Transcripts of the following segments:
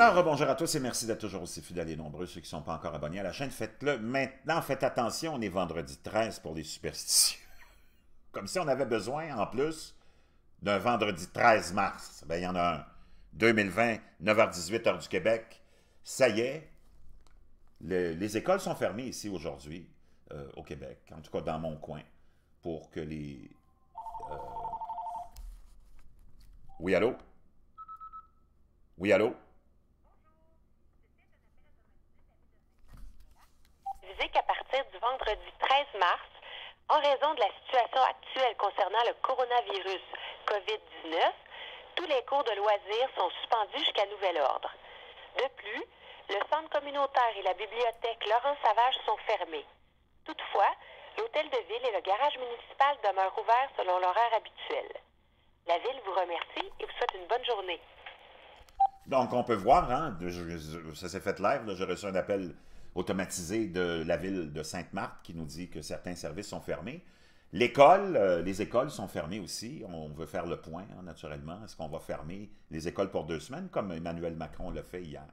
Alors, rebonjour à tous et merci d'être toujours aussi fidèles et nombreux. Ceux qui ne sont pas encore abonnés à la chaîne, faites-le maintenant. Faites attention, on est vendredi 13 pour les superstitieux. Comme si on avait besoin, en plus, d'un vendredi 13 mars. Ben, il y en a un. 2020, 9h18, heure du Québec. Ça y est, les écoles sont fermées ici aujourd'hui, euh, au Québec, en tout cas dans mon coin, pour que les... Euh, oui, allô? Oui, allô? vendredi 13 mars en raison de la situation actuelle concernant le coronavirus COVID-19, tous les cours de loisirs sont suspendus jusqu'à nouvel ordre. De plus, le centre communautaire et la bibliothèque Laurent Savage sont fermés. Toutefois, l'hôtel de ville et le garage municipal demeurent ouverts selon l'horaire habituel. La ville vous remercie et vous souhaite une bonne journée. Donc, on peut voir, hein, ça s'est fait live, j'ai reçu un appel automatisé de la ville de Sainte-Marthe qui nous dit que certains services sont fermés. L'école, euh, les écoles sont fermées aussi. On veut faire le point, hein, naturellement. Est-ce qu'on va fermer les écoles pour deux semaines, comme Emmanuel Macron l'a fait hier?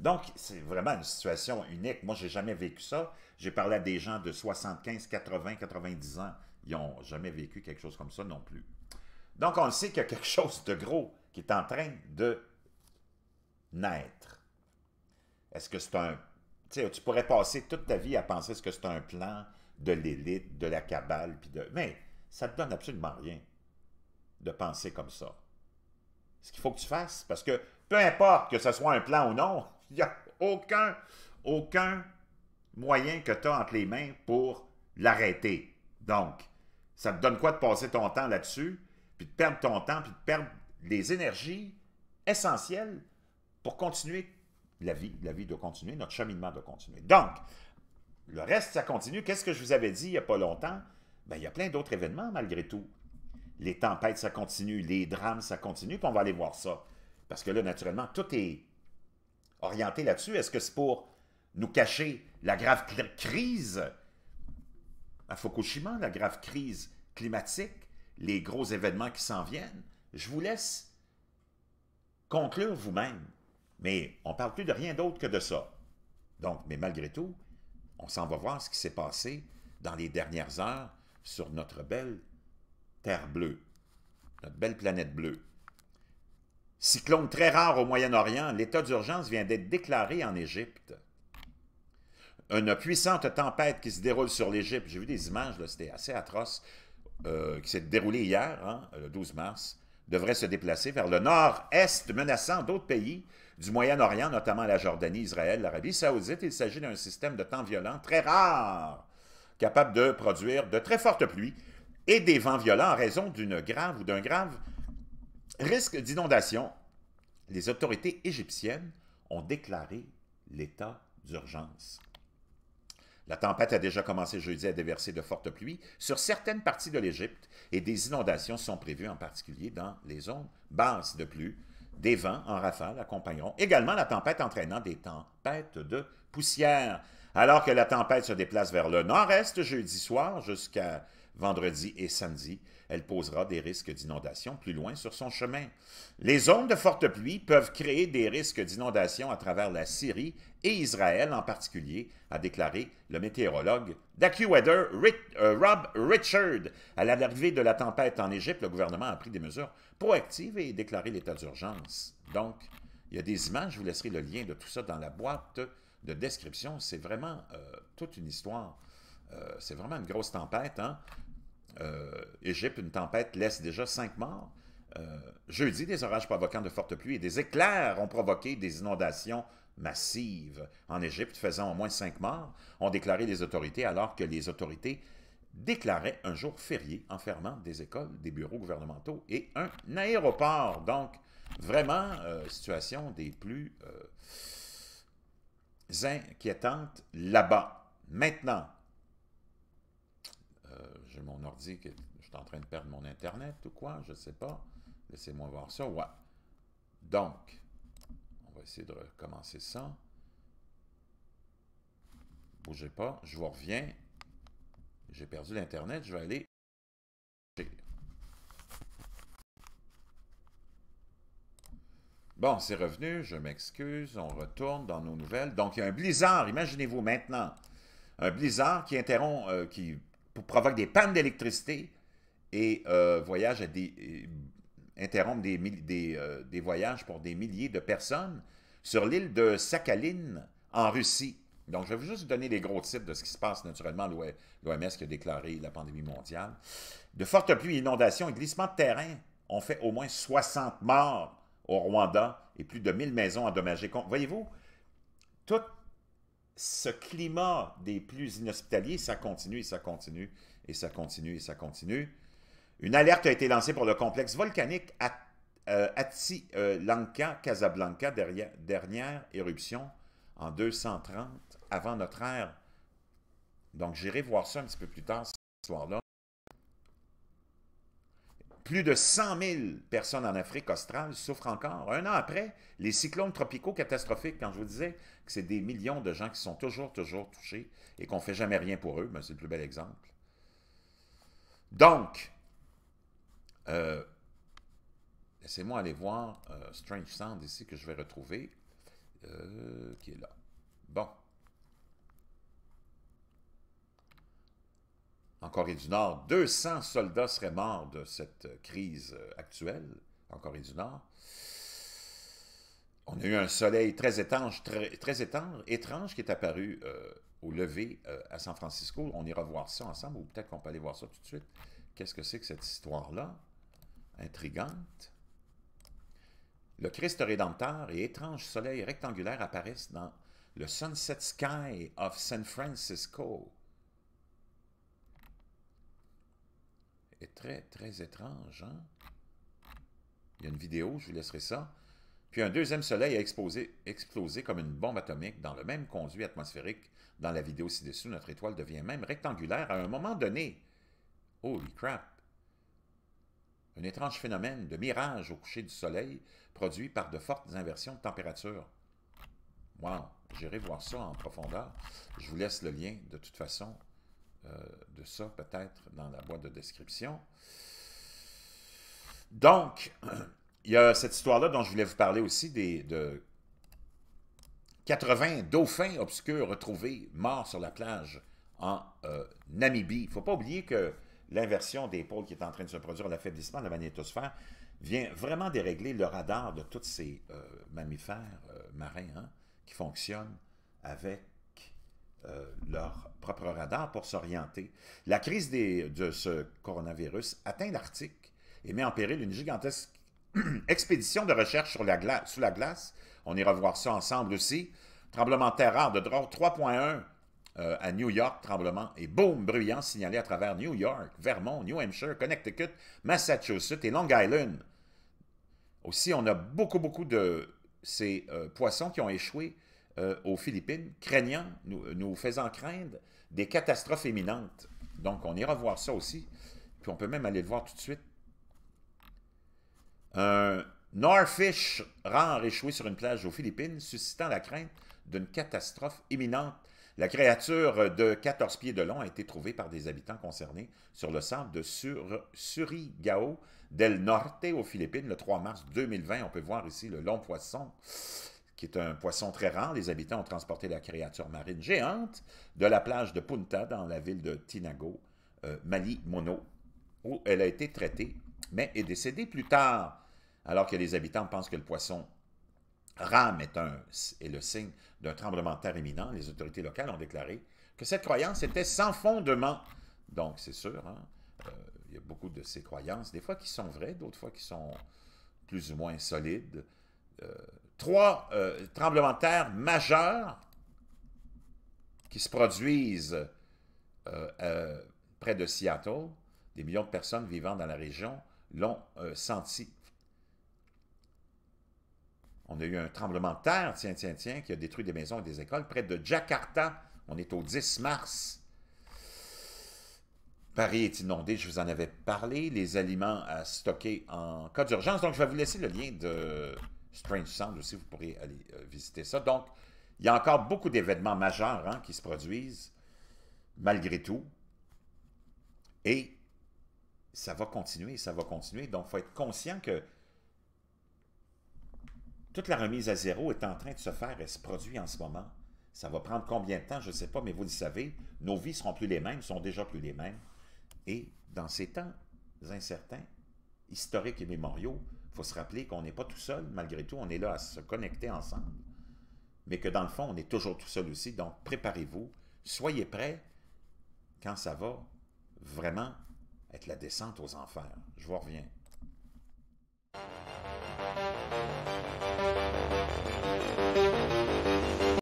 Donc, c'est vraiment une situation unique. Moi, je n'ai jamais vécu ça. J'ai parlé à des gens de 75, 80, 90 ans. Ils n'ont jamais vécu quelque chose comme ça non plus. Donc, on sait qu'il y a quelque chose de gros qui est en train de naître. Est-ce que c'est un tu pourrais passer toute ta vie à penser ce que c'est un plan de l'élite, de la cabale, puis de. Mais ça te donne absolument rien de penser comme ça. Ce qu'il faut que tu fasses, parce que peu importe que ce soit un plan ou non, il n'y a aucun, aucun moyen que tu as entre les mains pour l'arrêter. Donc, ça te donne quoi de passer ton temps là-dessus, puis de perdre ton temps, puis de perdre les énergies essentielles pour continuer la vie, la vie doit continuer, notre cheminement doit continuer. Donc, le reste, ça continue. Qu'est-ce que je vous avais dit il n'y a pas longtemps? Ben, il y a plein d'autres événements malgré tout. Les tempêtes, ça continue, les drames, ça continue, puis on va aller voir ça. Parce que là, naturellement, tout est orienté là-dessus. Est-ce que c'est pour nous cacher la grave crise à Fukushima, la grave crise climatique, les gros événements qui s'en viennent? Je vous laisse conclure vous-même. Mais on ne parle plus de rien d'autre que de ça. Donc, mais malgré tout, on s'en va voir ce qui s'est passé dans les dernières heures sur notre belle Terre bleue, notre belle planète bleue. Cyclone très rare au Moyen-Orient, l'état d'urgence vient d'être déclaré en Égypte. Une puissante tempête qui se déroule sur l'Égypte, j'ai vu des images, c'était assez atroce, euh, qui s'est déroulée hier, hein, le 12 mars, devrait se déplacer vers le nord-est, menaçant d'autres pays du Moyen-Orient, notamment la Jordanie, Israël, l'Arabie saoudite. Il s'agit d'un système de temps violent très rare, capable de produire de très fortes pluies et des vents violents en raison d'une grave ou d'un grave risque d'inondation. Les autorités égyptiennes ont déclaré l'état d'urgence. La tempête a déjà commencé jeudi à déverser de fortes pluies sur certaines parties de l'Égypte et des inondations sont prévues en particulier dans les zones basses de pluie. Des vents en rafale accompagneront également la tempête entraînant des tempêtes de poussière. Alors que la tempête se déplace vers le nord-est jeudi soir jusqu'à Vendredi et samedi, elle posera des risques d'inondation plus loin sur son chemin. Les zones de forte pluie peuvent créer des risques d'inondation à travers la Syrie et Israël en particulier, a déclaré le météorologue d'AccuWeather euh, Rob Richard. À l'arrivée de la tempête en Égypte, le gouvernement a pris des mesures proactives et déclaré l'état d'urgence. Donc, il y a des images, je vous laisserai le lien de tout ça dans la boîte de description. C'est vraiment euh, toute une histoire. Euh, c'est vraiment une grosse tempête. Hein? Euh, Égypte, une tempête laisse déjà cinq morts. Euh, jeudi, des orages provoquant de fortes pluies et des éclairs ont provoqué des inondations massives. en Égypte faisant au moins cinq morts, ont déclaré les autorités alors que les autorités déclaraient un jour férié en fermant des écoles, des bureaux gouvernementaux et un aéroport. Donc, vraiment, euh, situation des plus inquiétantes là-bas. Maintenant, euh, j'ai mon ordi je suis en train de perdre mon Internet ou quoi, je ne sais pas. Laissez-moi voir ça. Ouais. Donc, on va essayer de recommencer ça. Bougez pas, je vous reviens. J'ai perdu l'Internet, je vais aller... Bon, c'est revenu, je m'excuse, on retourne dans nos nouvelles. Donc, il y a un blizzard, imaginez-vous maintenant. Un blizzard qui interrompt, euh, qui pour des pannes d'électricité et euh, voyage à des, euh, euh, des, voyages pour des milliers de personnes sur l'île de Sakhaline, en Russie. Donc, je vais juste vous donner les gros titres de ce qui se passe naturellement, l'OMS qui a déclaré la pandémie mondiale. De fortes pluies, inondations et glissements de terrain ont fait au moins 60 morts au Rwanda et plus de 1000 maisons endommagées. Voyez-vous, toutes ce climat des plus inhospitaliers, ça continue et ça continue et ça continue et ça continue. Une alerte a été lancée pour le complexe volcanique à euh, Lanka, Casablanca, dernière éruption en 230 avant notre ère. Donc, j'irai voir ça un petit peu plus tard, ce soir là plus de 100 000 personnes en Afrique australe souffrent encore. Un an après, les cyclones tropicaux catastrophiques, quand je vous disais que c'est des millions de gens qui sont toujours, toujours touchés et qu'on ne fait jamais rien pour eux, mais ben, c'est le plus bel exemple. Donc, euh, laissez-moi aller voir euh, Strange Sand ici que je vais retrouver, euh, qui est là. Bon. en Corée du Nord. 200 soldats seraient morts de cette crise actuelle en Corée du Nord. On a eu un soleil très étrange, très, très étrange qui est apparu euh, au lever euh, à San Francisco. On ira voir ça ensemble, ou peut-être qu'on peut aller voir ça tout de suite. Qu'est-ce que c'est que cette histoire-là? Intrigante. Le Christ rédempteur et étrange soleil rectangulaire apparaissent dans le Sunset Sky of San Francisco. très, étrange. Hein? Il y a une vidéo, je vous laisserai ça. Puis un deuxième soleil a explosé, explosé comme une bombe atomique dans le même conduit atmosphérique. Dans la vidéo ci-dessous, notre étoile devient même rectangulaire à un moment donné. Holy crap! Un étrange phénomène de mirage au coucher du soleil produit par de fortes inversions de température. Wow! J'irai voir ça en profondeur. Je vous laisse le lien de toute façon euh, de ça peut-être dans la boîte de description. Donc, il y a cette histoire-là dont je voulais vous parler aussi, des, de 80 dauphins obscurs retrouvés morts sur la plage en euh, Namibie. Il ne faut pas oublier que l'inversion des pôles qui est en train de se produire, l'affaiblissement de la magnétosphère, vient vraiment dérégler le radar de tous ces euh, mammifères marins hein, qui fonctionnent avec euh, leur propre radar pour s'orienter. La crise de ce coronavirus atteint l'Arctique et met en péril une gigantesque expédition de recherche sur la glace, sous la glace. On ira voir ça ensemble aussi. Tremblement de terre rare de 3.1 euh, à New York, tremblement et boom bruyant signalé à travers New York, Vermont, New Hampshire, Connecticut, Massachusetts et Long Island. Aussi, on a beaucoup, beaucoup de ces euh, poissons qui ont échoué euh, aux Philippines, craignant, euh, nous, faisant craindre des catastrophes imminentes. Donc, on ira voir ça aussi. Puis on peut même aller le voir tout de suite. Un Norfish rare échoué sur une plage aux Philippines, suscitant la crainte d'une catastrophe imminente. La créature de 14 pieds de long a été trouvée par des habitants concernés sur le centre de Surigao del Norte aux Philippines le 3 mars 2020. On peut voir ici le long poisson est un poisson très rare. Les habitants ont transporté la créature marine géante de la plage de Punta dans la ville de Tinago, euh, Mali Mono, où elle a été traitée, mais est décédée plus tard, alors que les habitants pensent que le poisson rame est, un, le signe d'un tremblement de terre imminent. Les autorités locales ont déclaré que cette croyance était sans fondement. Donc, c'est sûr, hein, euh, il y a beaucoup de ces croyances, des fois qui sont vraies, d'autres fois qui sont plus ou moins solides. Euh, trois euh, tremblements de terre majeurs qui se produisent euh, euh, près de Seattle. Des millions de personnes vivant dans la région l'ont senti. On a eu un tremblement de terre, tiens, tiens, tiens, qui a détruit des maisons et des écoles près de Jakarta. On est au 10 mars. Paris est inondé, je vous en avais parlé. Les aliments à stocker en cas d'urgence. Donc, je vais vous laisser le lien de, Strange Sound aussi, vous pourrez aller euh, visiter ça. Donc, il y a encore beaucoup d'événements majeurs hein, qui se produisent, malgré tout. Et ça va continuer, ça va continuer. Donc, il faut être conscient que toute la remise à zéro est en train de se faire et se produit en ce moment. Ça va prendre combien de temps, je ne sais pas, mais vous le savez, nos vies ne seront plus les mêmes, sont déjà plus les mêmes. Et dans ces temps incertains, historiques et mémoriaux, faut se rappeler qu'on n'est pas tout seul, malgré tout, on est là à se connecter ensemble. Mais que dans le fond, on est toujours tout seul aussi, donc préparez-vous, soyez prêts quand ça va vraiment être la descente aux enfers. Je vous reviens.